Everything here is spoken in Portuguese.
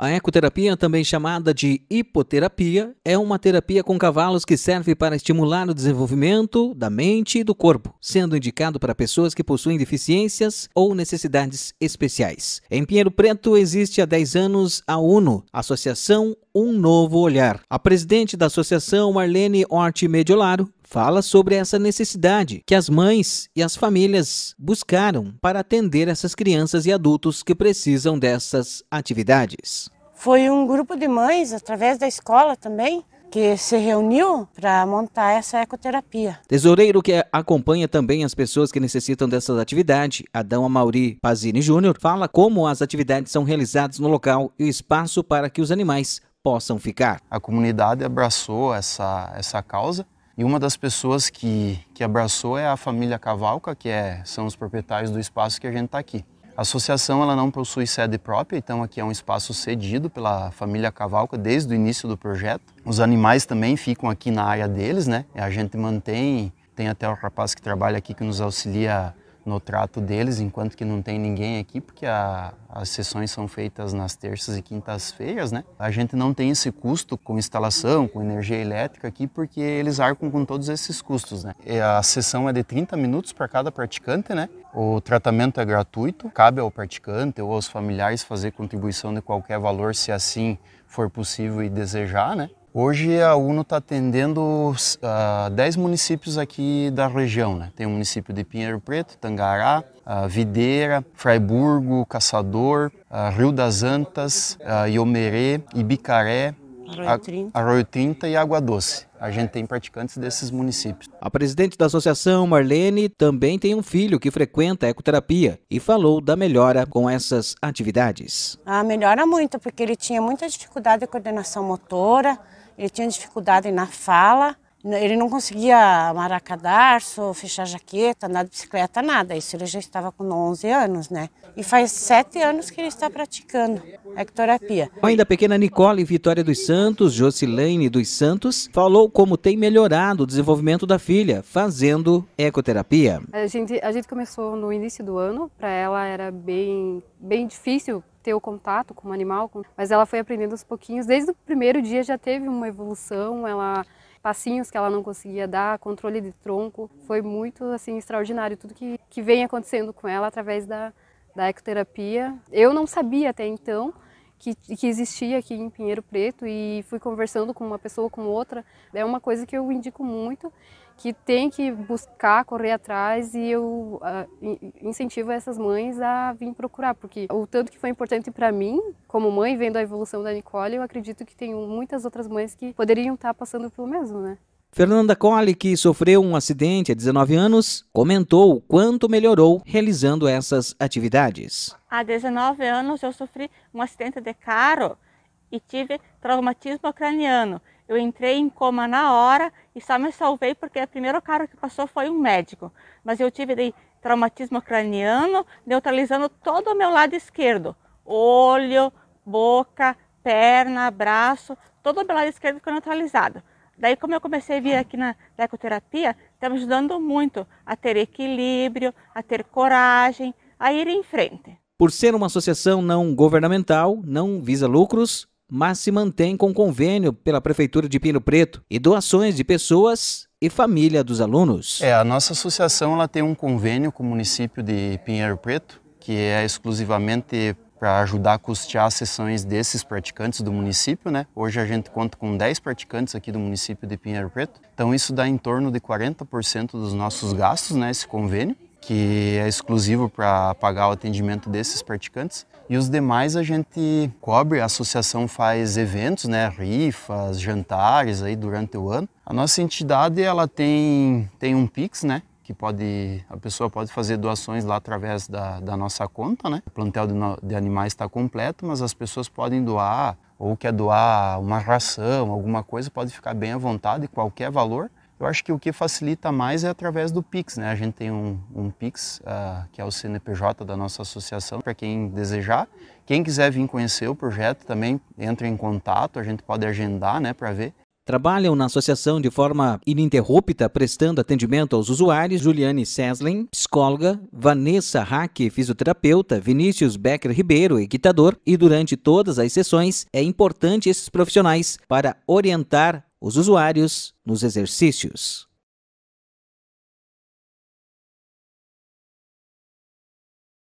A ecoterapia, também chamada de hipoterapia, é uma terapia com cavalos que serve para estimular o desenvolvimento da mente e do corpo, sendo indicado para pessoas que possuem deficiências ou necessidades especiais. Em Pinheiro Preto existe há 10 anos a UNO, Associação Um Novo Olhar. A presidente da associação, Marlene Orte Mediolaro, fala sobre essa necessidade que as mães e as famílias buscaram para atender essas crianças e adultos que precisam dessas atividades. Foi um grupo de mães, através da escola também, que se reuniu para montar essa ecoterapia. Tesoureiro que acompanha também as pessoas que necessitam dessas atividades, Adão Amauri Pazini Júnior, fala como as atividades são realizadas no local e o espaço para que os animais possam ficar. A comunidade abraçou essa, essa causa e uma das pessoas que, que abraçou é a família Cavalca, que é, são os proprietários do espaço que a gente está aqui. A associação ela não possui sede própria, então aqui é um espaço cedido pela família Cavalca desde o início do projeto. Os animais também ficam aqui na área deles, né? A gente mantém, tem até o rapaz que trabalha aqui que nos auxilia no trato deles, enquanto que não tem ninguém aqui, porque a, as sessões são feitas nas terças e quintas-feiras, né? A gente não tem esse custo com instalação, com energia elétrica aqui, porque eles arcam com todos esses custos, né? E a sessão é de 30 minutos para cada praticante, né? O tratamento é gratuito, cabe ao praticante ou aos familiares fazer contribuição de qualquer valor, se assim for possível e desejar, né? Hoje a UNO está atendendo uh, ah, 10 municípios aqui da região. Né? Tem o município de Pinheiro Preto, Tangará, uh, Videira, Fraiburgo, Caçador, uh, Rio das Antas, uh, Iomerê, Ibicaré, Arroio 30. Arroio 30 e Água Doce. A gente tem praticantes desses municípios. A presidente da associação, Marlene, também tem um filho que frequenta a ecoterapia e falou da melhora com essas atividades. Ah, melhora muito, porque ele tinha muita dificuldade de coordenação motora, ele tinha dificuldade na fala, né, ele não conseguia amarrar cadarço, fechar jaqueta, andar de bicicleta, nada. Isso ele já estava com 11 anos, né? E faz sete anos que ele está praticando ectoterapia. Ainda a pequena Nicole Vitória dos Santos, Jocilene dos Santos, falou como tem melhorado o desenvolvimento da filha fazendo ecoterapia. A gente, a gente começou no início do ano, para ela era bem, bem difícil ter o contato com o animal, mas ela foi aprendendo aos pouquinhos. Desde o primeiro dia já teve uma evolução, ela passinhos que ela não conseguia dar, controle de tronco. Foi muito assim extraordinário tudo que, que vem acontecendo com ela através da, da ecoterapia. Eu não sabia até então, que, que existia aqui em Pinheiro Preto e fui conversando com uma pessoa com outra. É uma coisa que eu indico muito, que tem que buscar, correr atrás e eu uh, incentivo essas mães a vir procurar, porque o tanto que foi importante para mim, como mãe, vendo a evolução da Nicole, eu acredito que tem muitas outras mães que poderiam estar tá passando pelo mesmo, né? Fernanda Colli, que sofreu um acidente há 19 anos, comentou o quanto melhorou realizando essas atividades. Há 19 anos eu sofri um acidente de carro e tive traumatismo craniano. Eu entrei em coma na hora e só me salvei porque o primeiro carro que passou foi um médico. Mas eu tive traumatismo craniano, neutralizando todo o meu lado esquerdo. Olho, boca, perna, braço, todo o meu lado esquerdo ficou neutralizado. Daí, como eu comecei a vir aqui na, ecoterapia, está me ajudando muito a ter equilíbrio, a ter coragem, a ir em frente. Por ser uma associação não governamental, não visa lucros, mas se mantém com convênio pela Prefeitura de Pino Preto e doações de pessoas e família dos alunos. É, a nossa associação ela tem um convênio com o município de Pinheiro Preto, que é exclusivamente para ajudar a custear as sessões desses praticantes do município, né? Hoje a gente conta com 10 praticantes aqui do município de Pinheiro Preto. Então isso dá em torno de 40% dos nossos gastos, né, esse convênio, que é exclusivo para pagar o atendimento desses praticantes. E os demais a gente cobre, a associação faz eventos, né, rifas, jantares aí durante o ano. A nossa entidade, ela tem tem um Pix, né, que pode a pessoa pode fazer doações lá através da, da nossa conta, né? O plantel de, de animais está completo, mas as pessoas podem doar ou quer doar uma ração, alguma coisa, pode ficar bem à vontade, qualquer valor. Eu acho que o que facilita mais é através do Pix, né? A gente tem um, um Pix, uh, que é o CNPJ da nossa associação, para quem desejar. Quem quiser vir conhecer o projeto também, entre em contato, a gente pode agendar, né, para ver trabalham na associação de forma ininterrupta, prestando atendimento aos usuários. Juliane Seslin, psicóloga, Vanessa Hack, fisioterapeuta, Vinícius Becker Ribeiro, equitador, e durante todas as sessões é importante esses profissionais para orientar os usuários nos exercícios.